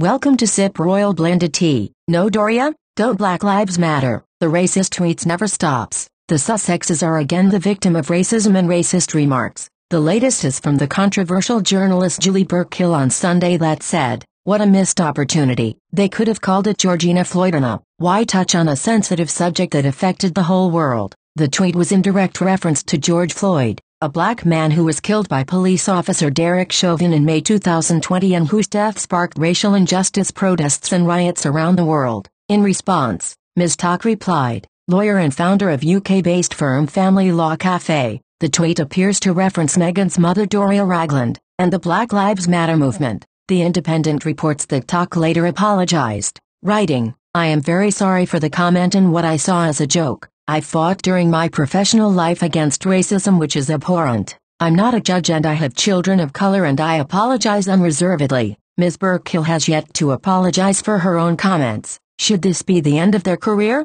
Welcome to Sip Royal Blended Tea. No Doria, don't Black Lives Matter. The racist tweets never stops. The Sussexes are again the victim of racism and racist remarks. The latest is from the controversial journalist Julie Burkill on Sunday that said, what a missed opportunity. They could have called it Georgina Floydana. Why touch on a sensitive subject that affected the whole world? The tweet was in direct reference to George Floyd, a black man who was killed by police officer Derek Chauvin in May 2020 and whose death sparked racial injustice protests and riots around the world. In response, Ms. Tuck replied, lawyer and founder of UK-based firm Family Law Cafe, the tweet appears to reference Meghan's mother Doria Ragland and the Black Lives Matter movement. The Independent reports that Tuck later apologized, writing, I am very sorry for the comment and what I saw as a joke. I fought during my professional life against racism which is abhorrent. I'm not a judge and I have children of color and I apologize unreservedly. Ms. Burkill has yet to apologize for her own comments. Should this be the end of their career?